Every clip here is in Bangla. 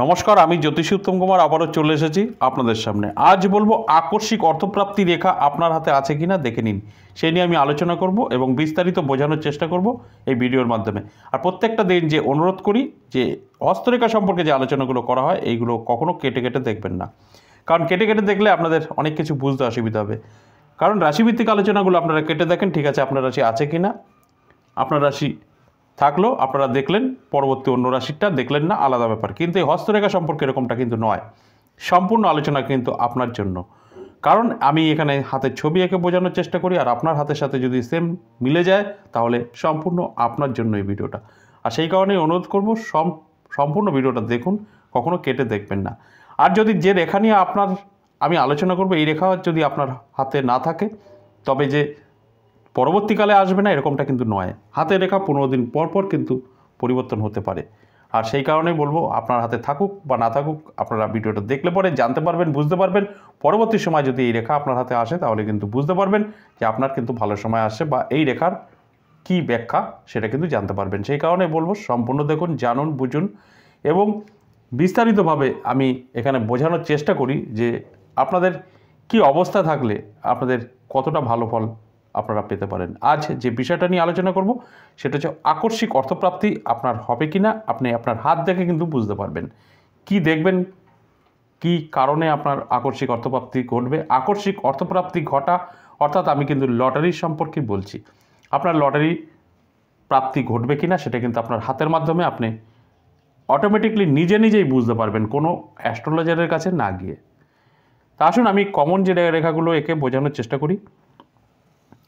নমস্কার আমি জ্যোতিষী উত্তম কুমার আবারও চলে এসেছি আপনাদের সামনে আজ বলবো আকস্মিক অর্থপ্রাপ্তি রেখা আপনার হাতে আছে কি না দেখে নিন সেই নিয়ে আমি আলোচনা করব এবং বিস্তারিত বোঝানোর চেষ্টা করব এই ভিডিওর মাধ্যমে আর প্রত্যেকটা দিন যে অনুরোধ করি যে হস্তরেখা সম্পর্কে যে আলোচনাগুলো করা হয় এইগুলো কখনও কেটে কেটে দেখবেন না কারণ কেটে কেটে দেখলে আপনাদের অনেক কিছু বুঝতে অসুবিধা হবে কারণ রাশিভিত্তিক আলোচনাগুলো আপনারা কেটে দেখেন ঠিক আছে আপনার রাশি আছে কি না আপনার রাশি থাকলো আপনারা দেখলেন পরবর্তী অন্য রাশিটা দেখলেন না আলাদা ব্যাপার কিন্তু এই হস্তরেখা সম্পর্কে এরকমটা কিন্তু নয় সম্পূর্ণ আলোচনা কিন্তু আপনার জন্য কারণ আমি এখানে হাতের ছবি এঁকে বোঝানোর চেষ্টা করি আর আপনার হাতের সাথে যদি সেম মিলে যায় তাহলে সম্পূর্ণ আপনার জন্য এই ভিডিওটা আর সেই কারণে অনুরোধ করব সম্পূর্ণ ভিডিওটা দেখুন কখনো কেটে দেখবেন না আর যদি যে রেখা নিয়ে আপনার আমি আলোচনা করব এই রেখা যদি আপনার হাতে না থাকে তবে যে পরবর্তীকালে আসবে না এরকমটা কিন্তু নয় হাতে রেখা পনেরো দিন পর পর কিন্তু পরিবর্তন হতে পারে আর সেই কারণে বলবো আপনার হাতে থাকুক বা না থাকুক আপনারা ভিডিওটা দেখলে পরে জানতে পারবেন বুঝতে পারবেন পরবর্তী সময় যদি এই রেখা আপনার হাতে আসে তাহলে কিন্তু বুঝতে পারবেন যে আপনার কিন্তু ভালো সময় আসছে বা এই রেখার কি ব্যাখ্যা সেটা কিন্তু জানতে পারবেন সেই কারণে বলবো সম্পূর্ণ দেখুন জানুন বুঝুন এবং বিস্তারিতভাবে আমি এখানে বোঝানোর চেষ্টা করি যে আপনাদের কি অবস্থা থাকলে আপনাদের কতটা ভালো ফল আপনারা পেতে পারেন আজ যে বিষয়টা নিয়ে আলোচনা করব সেটা হচ্ছে আকস্মিক অর্থপ্রাপ্তি আপনার হবে কি না আপনি আপনার হাত দেখে কিন্তু বুঝতে পারবেন কি দেখবেন কি কারণে আপনার আকস্মিক অর্থপ্রাপ্তি ঘটবে আকস্মিক অর্থপ্রাপ্তি ঘটা অর্থাৎ আমি কিন্তু লটারি সম্পর্কে বলছি আপনার লটারি প্রাপ্তি ঘটবে কি না সেটা কিন্তু আপনার হাতের মাধ্যমে আপনি অটোমেটিকলি নিজে নিজেই বুঝতে পারবেন কোনো অ্যাস্ট্রোলজারের কাছে না গিয়ে তা আসুন আমি কমন যে রেখাগুলো একে বোঝানোর চেষ্টা করি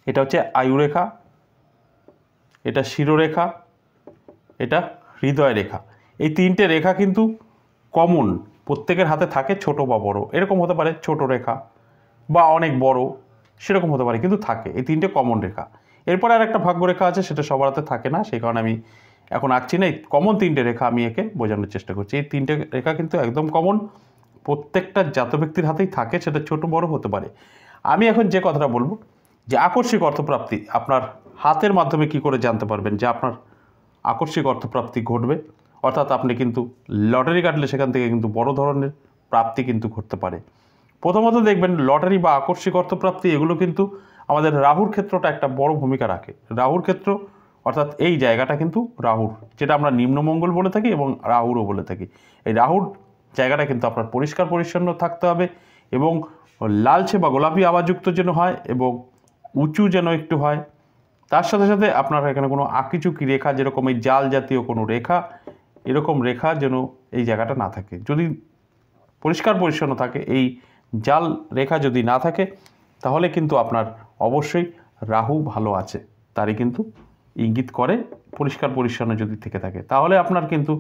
এটা হচ্ছে আয়ুরেখা এটা শিরোরেখা এটা হৃদয় রেখা এই তিনটে রেখা কিন্তু কমন প্রত্যেকের হাতে থাকে ছোট বা বড় এরকম হতে পারে ছোট রেখা বা অনেক বড় সেরকম হতে পারে কিন্তু থাকে এই তিনটে কমন রেখা এরপরে আর একটা ভাগ্যরেখা আছে সেটা সবার হাতে থাকে না সেই কারণে আমি এখন আঁকছি না এই কমন তিনটে রেখা আমি একে বোঝানোর চেষ্টা করছি এই তিনটে রেখা কিন্তু একদম কমন প্রত্যেকটা জাত ব্যক্তির হাতেই থাকে সেটা ছোট বড় হতে পারে আমি এখন যে কথাটা বলবো যে আকস্মিক অর্থপ্রাপ্তি আপনার হাতের মাধ্যমে কি করে জানতে পারবেন যে আপনার আকস্মিক অর্থপ্রাপ্তি ঘটবে অর্থাৎ আপনি কিন্তু লটারি কাটলে সেখান থেকে কিন্তু বড় ধরনের প্রাপ্তি কিন্তু ঘটতে পারে প্রথমত দেখবেন লটারি বা আকস্মিক অর্থপ্রাপ্তি এগুলো কিন্তু আমাদের রাহুর ক্ষেত্রটা একটা বড় ভূমিকা রাখে রাহুর ক্ষেত্র অর্থাৎ এই জায়গাটা কিন্তু রাহুর যেটা আমরা নিম্নমঙ্গল বলে থাকি এবং রাহুরও বলে থাকি এই রাহুর জায়গাটা কিন্তু আপনার পরিষ্কার পরিচ্ছন্ন থাকতে হবে এবং লালচে বা গোলাপি আবাযুক্ত যেন হয় এবং উঁচু যেন একটু হয় তার সাথে সাথে আপনারা এখানে কোনো আঁকিচুকি রেখা যেরকম এই জাল জাতীয় কোনো রেখা এরকম রেখা যেন এই জায়গাটা না থাকে যদি পরিষ্কার পরিচ্ছন্ন থাকে এই জাল রেখা যদি না থাকে তাহলে কিন্তু আপনার অবশ্যই রাহু ভালো আছে তারই কিন্তু ইঙ্গিত করে পরিষ্কার পরিচ্ছন্ন যদি থেকে থাকে তাহলে আপনার কিন্তু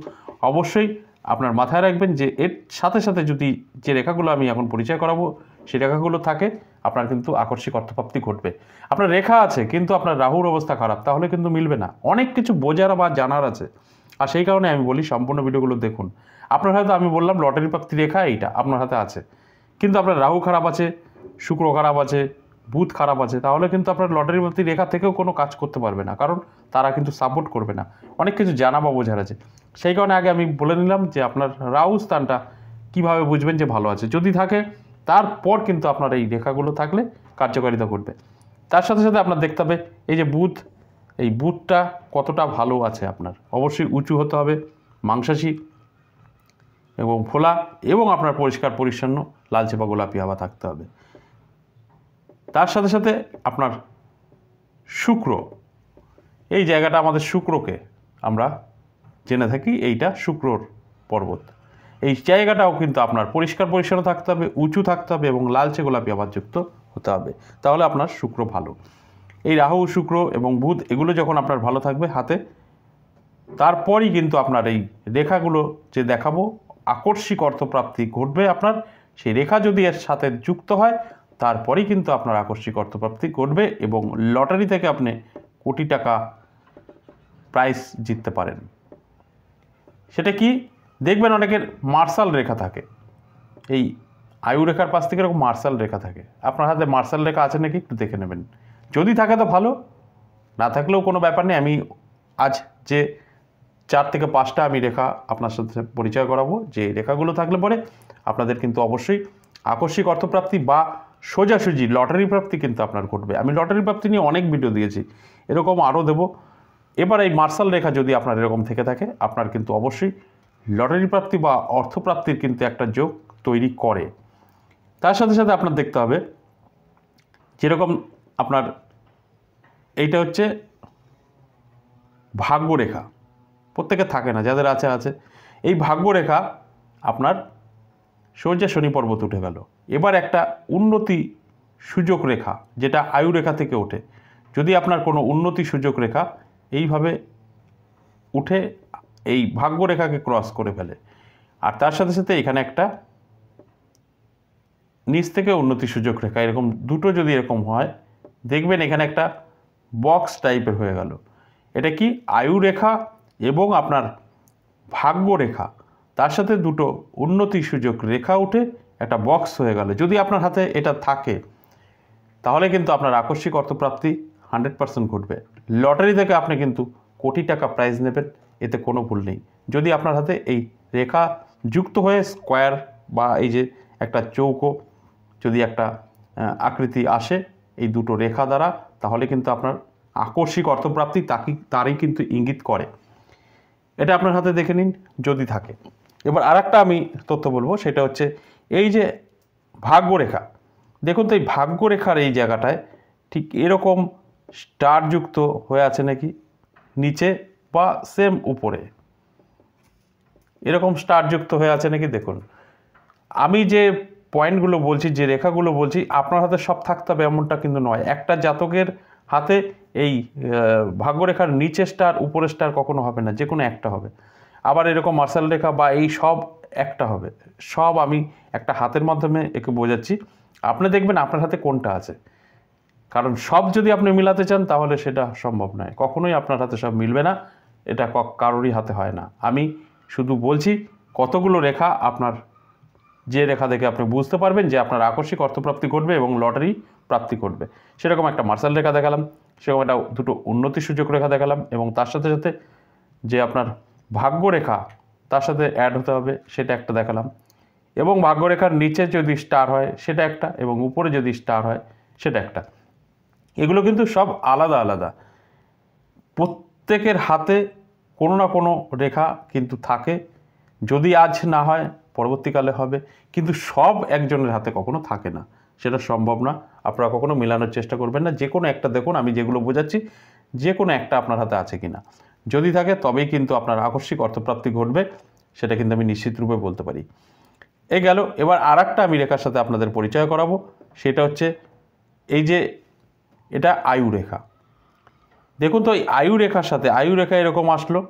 অবশ্যই আপনার মাথায় রাখবেন যে এর সাথে সাথে যদি যে রেখাগুলো আমি এখন পরিচয় করাবো সেই রেখাগুলো থাকে আপনার কিন্তু আকর্ষিক অর্থপ্রাপ্তি ঘটবে আপনার রেখা আছে কিন্তু আপনার রাহুর অবস্থা খারাপ তাহলে কিন্তু মিলবে না অনেক কিছু বোঝার বা জানার আছে আর সেই কারণে আমি বলি সম্পূর্ণ ভিডিওগুলো দেখুন আপনার হয়তো আমি বললাম লটারি প্রাপ্তি রেখা এইটা আপনার হাতে আছে কিন্তু আপনার রাহু খারাপ আছে শুক্র খারাপ আছে বুধ খারাপ আছে তাহলে কিন্তু আপনার লটারি প্রাপ্তি রেখা থেকেও কোনো কাজ করতে পারবে না কারণ তারা কিন্তু সাপোর্ট করবে না অনেক কিছু জানা বা বোঝার আছে সেই কারণে আগে আমি বলে নিলাম যে আপনার রাহু স্থানটা কীভাবে বুঝবেন যে ভালো আছে যদি থাকে তারপর কিন্তু আপনার এই রেখাগুলো থাকলে কার্যকারিতা করবে তার সাথে সাথে আপনার দেখতে হবে এই যে বুধ এই বুধটা কতটা ভালো আছে আপনার অবশ্যই উঁচু হতে হবে মাংসাশী এবং ফোলা এবং আপনার পরিষ্কার পরিচ্ছন্ন লালচে বা গোলাপি হাওয়া থাকতে হবে তার সাথে সাথে আপনার শুক্র এই জায়গাটা আমাদের শুক্রকে আমরা জেনে থাকি এইটা শুক্রর পর্বত এই জায়গাটাও কিন্তু আপনার পরিষ্কার পরিচ্ছন্ন থাকতে হবে উঁচু থাকতে হবে এবং লালচে গোলাপি যুক্ত হতে হবে তাহলে আপনার শুক্র ভালো এই রাহু শুক্র এবং বুধ এগুলো যখন আপনার ভালো থাকবে হাতে তারপরই কিন্তু আপনার এই রেখাগুলো যে দেখাবো আকর্ষিক অর্থপ্রাপ্তি ঘটবে আপনার সেই রেখা যদি এর সাথে যুক্ত হয় তারপরেই কিন্তু আপনার আকর্ষিক অর্থপ্রাপ্তি ঘটবে এবং লটারি থেকে আপনি কোটি টাকা প্রাইস জিততে পারেন সেটা কি দেখবেন অনেকের মার্শাল রেখা থাকে এই আয়ু রেখার পাশ থেকে এরকম মার্শাল রেখা থাকে আপনার হাতে মার্শাল রেখা আছে নাকি একটু দেখে নেবেন যদি থাকে তো ভালো না থাকলেও কোনো ব্যাপার নেই আমি আজ যে চার থেকে পাঁচটা আমি রেখা আপনার সাথে পরিচয় করাবো যে রেখাগুলো থাকলে পরে আপনাদের কিন্তু অবশ্যই আকস্মিক অর্থপ্রাপ্তি বা সোজাসুজি লটারি প্রাপ্তি কিন্তু আপনার ঘটবে আমি লটারি প্রাপ্তি নিয়ে অনেক ভিডিও দিয়েছি এরকম আরও দেব এবার এই মার্শাল রেখা যদি আপনার এরকম থেকে থাকে আপনার কিন্তু অবশ্যই লটারি প্রাপ্তি বা অর্থপ্রাপ্তির কিন্তু একটা যোগ তৈরি করে তার সাথে সাথে আপনার দেখতে হবে যেরকম আপনার এইটা হচ্ছে ভাগ্যরেখা প্রত্যেকে থাকে না যাদের আছে আছে এই ভাগ্যরেখা আপনার সূর্যা শনি পর্বত উঠে গেল এবার একটা উন্নতি সুযোগ রেখা যেটা আয়ু রেখা থেকে ওঠে যদি আপনার কোনো উন্নতি সুযোগ রেখা এইভাবে উঠে এই ভাগ্যরেখাকে ক্রস করে ফেলে আর তার সাথে সাথে এখানে একটা নিচ থেকে উন্নতি সুযোগ রেখা এরকম দুটো যদি এরকম হয় দেখবেন এখানে একটা বক্স টাইপের হয়ে গেল এটা কি আয়ু রেখা এবং আপনার ভাগ্য রেখা তার সাথে দুটো উন্নতি সুযোগ রেখা উঠে একটা বক্স হয়ে গেল যদি আপনার হাতে এটা থাকে তাহলে কিন্তু আপনার আকস্মিক অর্থপ্রাপ্তি হান্ড্রেড পার্সেন্ট ঘটবে লটারি থেকে আপনি কিন্তু কোটি টাকা প্রাইজ নেবেন এতে কোনো ভুল নেই যদি আপনার হাতে এই রেখা যুক্ত হয়ে স্কোয়ার বা এই যে একটা চৌকো যদি একটা আকৃতি আসে এই দুটো রেখা দ্বারা তাহলে কিন্তু আপনার আকস্মিক অর্থপ্রাপ্তি তাকে তারই কিন্তু ইঙ্গিত করে এটা আপনার হাতে দেখে নিন যদি থাকে এবার আর আমি তথ্য বলবো সেটা হচ্ছে এই যে ভাগ্যরেখা দেখুন তো এই ভাগ্যরেখার এই জায়গাটায় ঠিক এরকম স্টারযুক্ত হয়ে আছে নাকি নিচে বা সেম উপরে এরকম স্টার যুক্ত হয়ে আছে নাকি দেখুন আমি যে পয়েন্টগুলো বলছি যে রেখাগুলো বলছি আপনার হাতে সব থাকতে হবে এমনটা কিন্তু নয় একটা জাতকের হাতে এই ভাগ্যরেখার নিচে স্টার উপরে স্টার কখনো হবে না যে কোনো একটা হবে আবার এরকম মার্শাল রেখা বা এই সব একটা হবে সব আমি একটা হাতের মাধ্যমে একে বোঝাচ্ছি আপনি দেখবেন আপনার হাতে কোনটা আছে কারণ সব যদি আপনি মিলাতে চান তাহলে সেটা সম্ভব নয় কখনোই আপনার হাতে সব মিলবে না এটা কারোরই হাতে হয় না আমি শুধু বলছি কতগুলো রেখা আপনার যে রেখা দেখে আপনি বুঝতে পারবেন যে আপনার আকস্মিক অর্থপ্রাপ্তি ঘটবে এবং লটারি প্রাপ্তি ঘটবে সেরকম একটা মার্শাল রেখা দেখালাম সেরকম একটা দুটো উন্নতি সুযোগ রেখা দেখালাম এবং তার সাথে সাথে যে আপনার ভাগ্য রেখা তার সাথে অ্যাড হতে হবে সেটা একটা দেখালাম এবং ভাগ্যরেখার নিচে যদি স্টার হয় সেটা একটা এবং উপরে যদি স্টার হয় সেটা একটা এগুলো কিন্তু সব আলাদা আলাদা প্রত্যেকের হাতে কোনো না কোনো রেখা কিন্তু থাকে যদি আজ না হয় পরবর্তীকালে হবে কিন্তু সব একজনের হাতে কখনো থাকে না সেটা সম্ভব না আপনারা কখনো মেলানোর চেষ্টা করবেন না যে কোনো একটা দেখুন আমি যেগুলো বোঝাচ্ছি যে কোনো একটা আপনার হাতে আছে কি না যদি থাকে তবেই কিন্তু আপনার আকস্মিক অর্থপ্রাপ্তি ঘটবে সেটা কিন্তু আমি নিশ্চিত রূপে বলতে পারি এ গেল এবার আর একটা আমি রেখার সাথে আপনাদের পরিচয় করাবো সেটা হচ্ছে এই যে এটা আয়ু রেখা দেখুন তো এই আয়ু রেখার সাথে আয়ু রেখা এরকম আসলো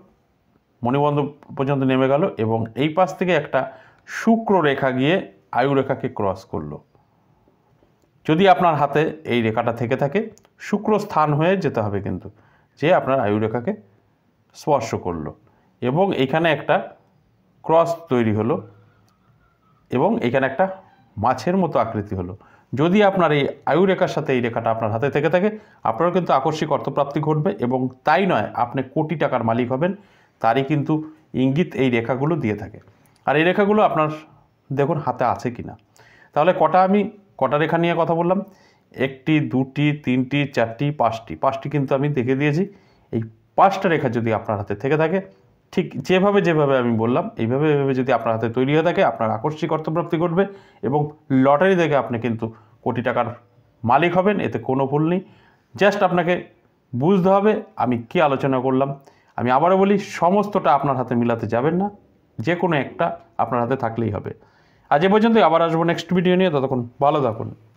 মণিবন্ধ পর্যন্ত নেমে গেল এবং এই পাশ থেকে একটা শুক্র রেখা গিয়ে আয়ু রেখাকে ক্রস করলো যদি আপনার হাতে এই রেখাটা থেকে থাকে শুক্র স্থান হয়ে যেতে হবে কিন্তু যে আপনার আয়ু রেখাকে স্পর্শ করলো এবং এখানে একটা ক্রস তৈরি হলো এবং এখানে একটা মাছের মতো আকৃতি হলো যদি আপনার এই আয়ু রেখার সাথে এই রেখাটা আপনার হাতে থেকে থাকে আপনারও কিন্তু আকস্মিক অর্থপ্রাপ্তি ঘটবে এবং তাই নয় আপনি কোটি টাকার মালিক হবেন তারই কিন্তু ইঙ্গিত এই রেখাগুলো দিয়ে থাকে আর এই রেখাগুলো আপনার দেখুন হাতে আছে কি না তাহলে কটা আমি কটা রেখা নিয়ে কথা বললাম একটি দুটি তিনটি চারটি পাঁচটি পাঁচটি কিন্তু আমি দেখে দিয়েছি এই পাঁচটা রেখা যদি আপনার হাতে থেকে থাকে ঠিক যেভাবে যেভাবে আমি বললাম এইভাবে এভাবে যদি আপনার হাতে তৈরি হয়ে থাকে আপনার আকর্ষিক অর্থপ্রাপ্তি ঘটবে এবং লটারি থেকে আপনি কিন্তু কোটি টাকার মালিক হবেন এতে কোনো ভুল নেই জাস্ট আপনাকে বুঝতে হবে আমি কি আলোচনা করলাম আমি আবারও বলি সমস্তটা আপনার হাতে মিলাতে যাবেন না যে কোনো একটা আপনার হাতে থাকলেই হবে আজ এ পর্যন্তই আবার আসবো নেক্সট ভিডিও নিয়ে ততক্ষণ ভালো থাকুন